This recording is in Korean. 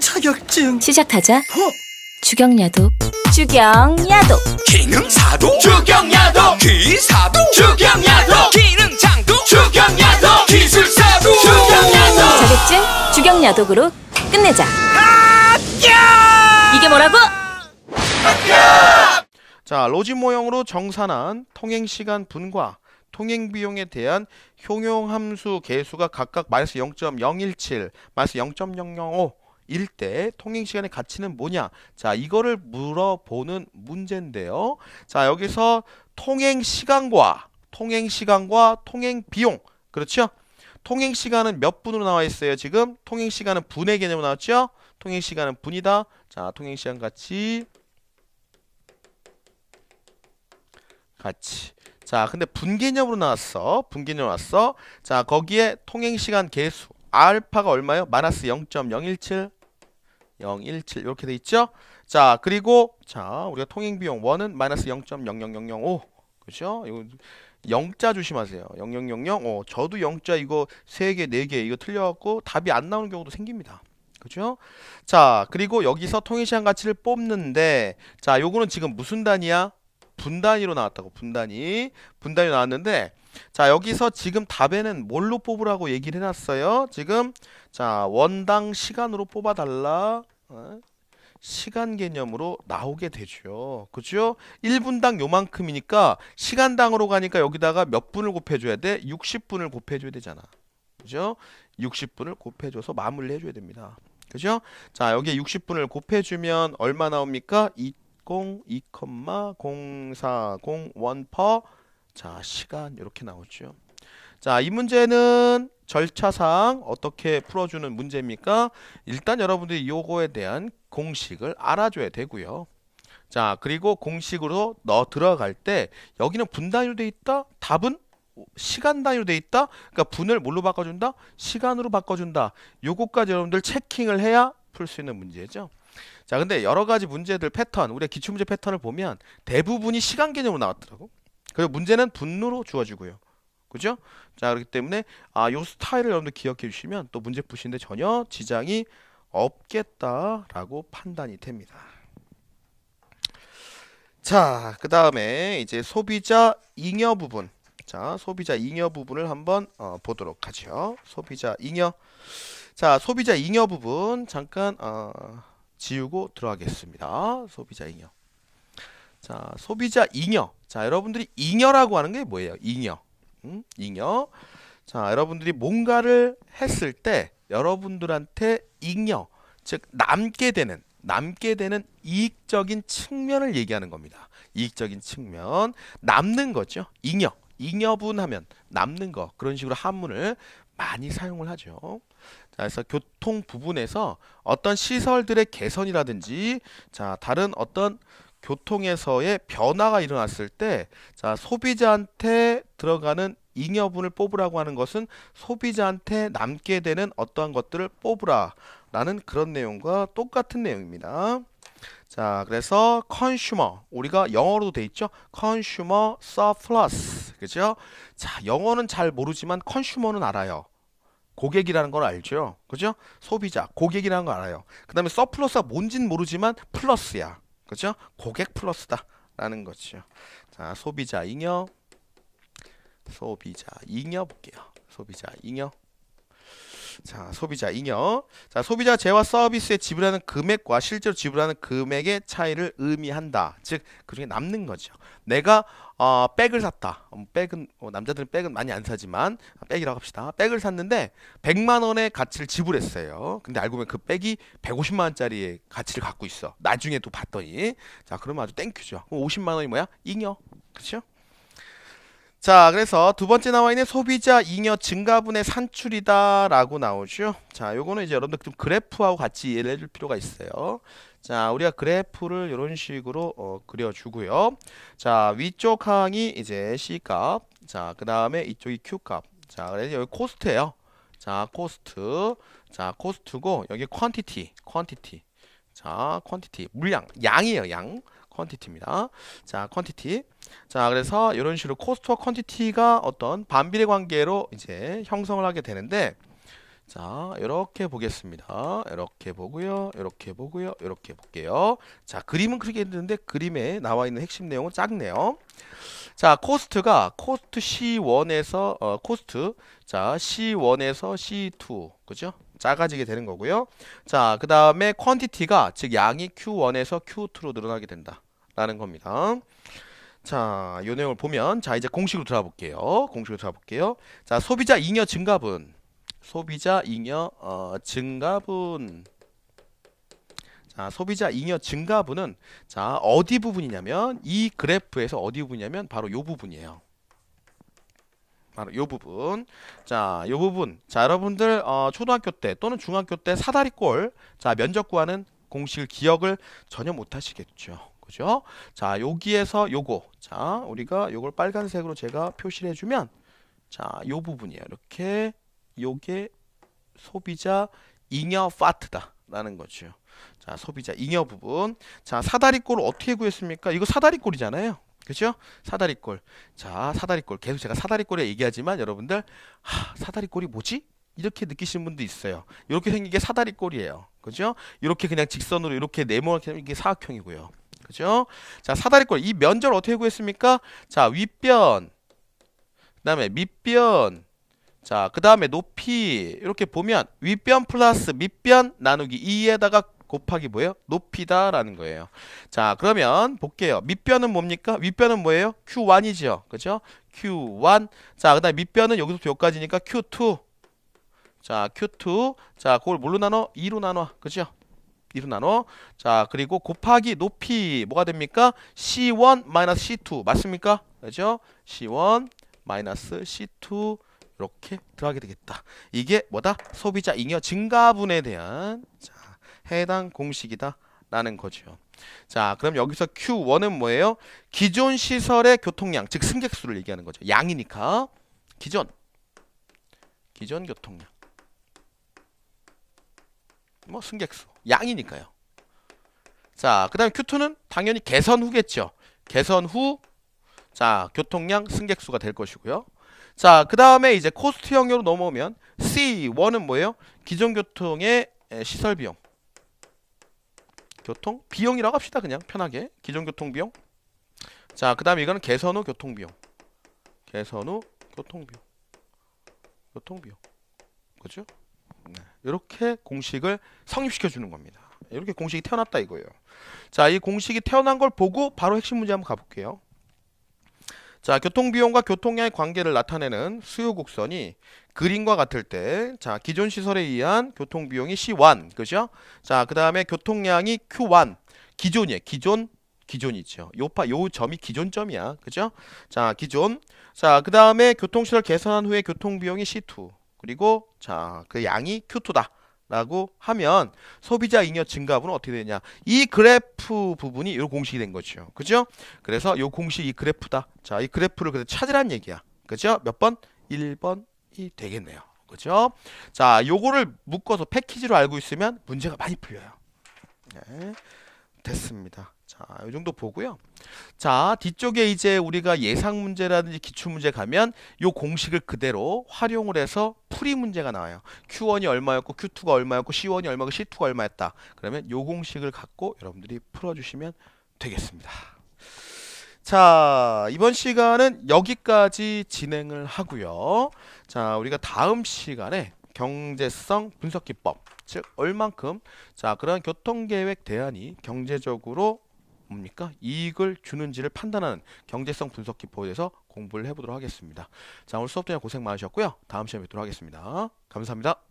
자격증 시작하자 어? 주경야도 주경야도 기능사도 주경야도 기사도 주경야도 기능장도 주경야도 기술사도 주경야도 자격증 주경야독으로 끝내자 이게 뭐라고? 자 로지 모형으로 정산한 통행시간 분과 통행 비용에 대한 효용 함수 개수가 각각 마이너스 0.017, 마이너스 0.005, 일때 통행 시간의 가치는 뭐냐? 자, 이거를 물어보는 문제인데요. 자, 여기서 통행 시간과 통행 시간과 통행 비용. 그렇죠? 통행 시간은 몇 분으로 나와 있어요, 지금? 통행 시간은 분의 개념으로 나왔죠? 통행 시간은 분이다. 자, 통행 시간 가치 같이 자 근데 분개념으로 나왔어 분개념 으로나 왔어 자 거기에 통행시간 개수 알파가 얼마요? 마이너스 0.017 0.017 이렇게 돼 있죠. 자, 그리고 자, 우리가 통행 비용 1은 마이너스 0.00005. 그죠? 이거 영자 조심하세요. 0000. 어, 저도 영자 이거 3개, 4개 이거 틀려 갖고 답이 안 나오는 경우도 생깁니다. 그죠? 자, 그리고 여기서 통일시간 가치를 뽑는데 자, 요거는 지금 무슨 단위야? 분단위로 나왔다고. 분단위. 분단위로 나왔는데 자 여기서 지금 답에는 뭘로 뽑으라고 얘기를 해놨어요 지금 자 원당 시간으로 뽑아달라 어? 시간 개념으로 나오게 되죠 그죠 1분당 요만큼이니까 시간당으로 가니까 여기다가 몇 분을 곱해줘야 돼 60분을 곱해줘야 되잖아 그죠 60분을 곱해줘서 마무리 해줘야 됩니다 그죠 자 여기에 60분을 곱해주면 얼마 나옵니까 202,0401퍼 자 시간 이렇게 나오죠 자 이 문제는 절차상 어떻게 풀어주는 문제입니까 일단 여러분들이 요거에 대한 공식을 알아줘야 되고요 자 그리고 공식으로 넣어 들어갈 때 여기는 분 단위로 돼 있다 답은 시간 단위로 돼 있다 그러니까 분을 뭘로 바꿔준다 시간으로 바꿔준다 요것까지 여러분들 체킹을 해야 풀 수 있는 문제죠 자 근데 여러 가지 문제들 패턴 우리의 기출문제 패턴을 보면 대부분이 시간 개념으로 나왔더라고 그리고 문제는 분노로 주어지고요. 그죠? 자, 그렇기 때문에 아, 요 스타일을 여러분들 기억해 주시면 또 문제 푸시는데 전혀 지장이 없겠다라고 판단이 됩니다. 자, 그 다음에 이제 소비자 잉여 부분. 자, 소비자 잉여 부분을 한번 어, 보도록 하죠. 소비자 잉여. 자, 소비자 잉여 부분 잠깐 어, 지우고 들어가겠습니다. 소비자 잉여. 자, 소비자 잉여. 자, 여러분들이 잉여라고 하는 게 뭐예요? 잉여. 응? 잉여. 자, 여러분들이 뭔가를 했을 때 여러분들한테 잉여, 즉 남게 되는 남게 되는 이익적인 측면을 얘기하는 겁니다. 이익적인 측면, 남는 거죠. 잉여, 잉여분 하면 남는 거 그런 식으로 한문을 많이 사용을 하죠. 자, 그래서 교통 부분에서 어떤 시설들의 개선이라든지, 자 다른 어떤 교통에서의 변화가 일어났을 때 자, 소비자한테 들어가는 잉여분을 뽑으라고 하는 것은 소비자한테 남게 되는 어떠한 것들을 뽑으라 라는 그런 내용과 똑같은 내용입니다. 자, 그래서 consumer 우리가 영어로도 돼 있죠. consumer surplus. 그죠? 자, 영어는 잘 모르지만 consumer는 알아요. 고객이라는 걸 알죠. 그죠? 소비자, 고객이라는 걸 알아요. 그다음에 서플러스가 뭔진 모르지만 플러스야. 그죠? 고객 플러스다라는 거죠. 자, 소비자 잉여 소비자 잉여 볼게요. 소비자 잉여 자, 소비자 잉여. 자, 소비자 재화 서비스에 지불하는 금액과 실제로 지불하는 금액의 차이를 의미한다. 즉, 그중에 남는 거죠. 내가 어, 백을 샀다. 어, 백은 어, 남자들은 백은 많이 안 사지만 아, 백이라고 합시다. 백을 샀는데 100만 원의 가치를 지불했어요. 근데 알고 보면 그 백이 150만 원짜리의 가치를 갖고 있어. 나중에 또 봤더니 자, 그러면 아주 땡큐죠. 그럼 50만 원이 뭐야? 잉여. 그렇죠? 자 그래서 두 번째 나와 있는 소비자 잉여 증가분의 산출이다 라고 나오죠 자 요거는 이제 여러분들 좀 그래프하고 같이 이해를 해줄 필요가 있어요 자 우리가 그래프를 이런 식으로 어, 그려주고요 자 위쪽 항이 이제 C값 자 그 다음에 이쪽이 Q값 자 그래서 여기 코스트예요 자 코스트 자 코스트고 여기 퀀티티 퀀티티 자 퀀티티 물량 양이에요 양 퀀티티입니다. 자, 퀀티티. 자, 그래서 이런 식으로 코스트와 퀀티티가 어떤 반비례 관계로 이제 형성을 하게 되는데 자, 이렇게 보겠습니다. 이렇게 보고요. 이렇게 보고요. 이렇게 볼게요. 자, 그림은 그렇게 있는데 그림에 나와 있는 핵심 내용은 작네요. 자, 코스트가 코스트 C1에서 어, 코스트 자, C1에서 C2. 그죠? 작아지게 되는 거고요. 자, 그다음에 퀀티티가 즉 양이 Q1에서 Q2로 늘어나게 된다. 라는 겁니다. 자, 요 내용을 보면 자, 이제 공식으로 들어가 볼게요. 공식으로 들어가 볼게요. 자, 소비자 잉여 증가분. 소비자 잉여 어, 증가분. 자, 소비자 잉여 증가분은 자, 어디 부분이냐면 이 그래프에서 어디 부분이냐면 바로 요 부분이에요. 바로 요 부분. 자, 요 부분. 자, 여러분들 어, 초등학교 때 또는 중학교 때 사다리꼴 자, 면적 구하는 공식을 기억을 전혀 못 하시겠죠. 나죠 자, 여기에서 요거. 자, 우리가 요걸 빨간색으로 제가 표시를 해주면 자, 요 부분이에요. 이렇게 요게 소비자 잉여 파트다. 라는 거죠. 자, 소비자 잉여 부분. 자, 사다리꼴 어떻게 구했습니까? 이거 사다리꼴이잖아요. 그죠? 사다리꼴. 자, 사다리꼴. 계속 제가 사다리꼴에 얘기하지만 여러분들, 하, 사다리꼴이 뭐지? 이렇게 느끼시는 분도 있어요. 이렇게 생긴 게 사다리꼴이에요. 그죠? 이렇게 그냥 직선으로 이렇게 네모나게 생긴 게 사각형이고요. 그죠? 자, 사다리꼴. 이 면적을 어떻게 구했습니까? 자, 윗변. 그 다음에 밑변. 자, 그 다음에 높이. 이렇게 보면 윗변 플러스 밑변 나누기 2에다가 곱하기 뭐예요? 높이다라는 거예요. 자, 그러면 볼게요. 밑변은 뭡니까? 윗변은 뭐예요? Q1이죠. 그죠? Q1. 자, 그 다음에 밑변은 여기서부터 여기까지니까 Q2. 자, Q2. 자, 그걸 뭘로 나눠? 2로 나눠. 그죠? 이분나눠 자 그리고 곱하기 높이 뭐가 됩니까? C1 마이너스 C2 맞습니까? 그죠? C1 마이너스 C2 이렇게 들어가게 되겠다. 이게 뭐다? 소비자 잉여 증가분에 대한 자, 해당 공식이다. 라는 거죠. 자, 그럼 여기서 Q1은 뭐예요? 기존 시설의 교통량, 즉 승객수를 얘기하는 거죠. 양이니까. 기존. 기존 교통량. 뭐 승객수 양이니까요. 자, 그다음 Q2는 당연히 개선 후겠죠. 개선 후, 자, 교통량 승객수가 될 것이고요. 자, 그 다음에 이제 코스트 형태로 넘어오면 C1은 뭐예요? 기존 교통의 시설 비용. 교통 비용이라고 합시다. 그냥 편하게. 기존 교통 비용. 자, 그 다음에 이거는 개선 후 교통 비용. 개선 후 교통 비용. 교통 비용. 그죠? 이렇게 네. 공식을 성립시켜 주는 겁니다. 이렇게 공식이 태어났다 이거예요. 자, 이 공식이 태어난 걸 보고 바로 핵심 문제 한번 가볼게요. 자, 교통비용과 교통량의 관계를 나타내는 수요곡선이 그림과 같을 때, 자, 기존 시설에 의한 교통비용이 C1, 그죠? 자, 그 다음에 교통량이 Q1, 기존이에요. 기존, 기존이죠. 요파, 요 점이 기존점이야. 그죠? 자, 기존. 자, 그 다음에 교통시설 개선한 후에 교통비용이 C2. 그리고 자, 그 양이 Q2다. 라고 하면 소비자 잉여 증가분은 어떻게 되냐 이 그래프 부분이 이 공식이 된 거죠 그죠 그래서 이 공식 이 그래프다 자 이 그래프를 그래서 찾으란 얘기야 그죠 몇번 1번이 되겠네요 그죠 자 요거를 묶어서 패키지로 알고 있으면 문제가 많이 풀려요 네, 됐습니다 자, 이 정도 보고요. 자, 뒤쪽에 이제 우리가 예상 문제라든지 기출 문제 가면 이 공식을 그대로 활용을 해서 풀이 문제가 나와요. Q1이 얼마였고 Q2가 얼마였고 C1이 얼마고 C2가 얼마였다. 그러면 이 공식을 갖고 여러분들이 풀어주시면 되겠습니다. 자, 이번 시간은 여기까지 진행을 하고요. 자, 우리가 다음 시간에 경제성 분석기법 즉 얼만큼 자 그런 교통계획 대안이 경제적으로 뭡니까? 이익을 주는지를 판단하는 경제성 분석 기법에서 공부를 해보도록 하겠습니다. 자, 오늘 수업 중에 고생 많으셨고요. 다음 시간에 뵙도록 하겠습니다. 감사합니다.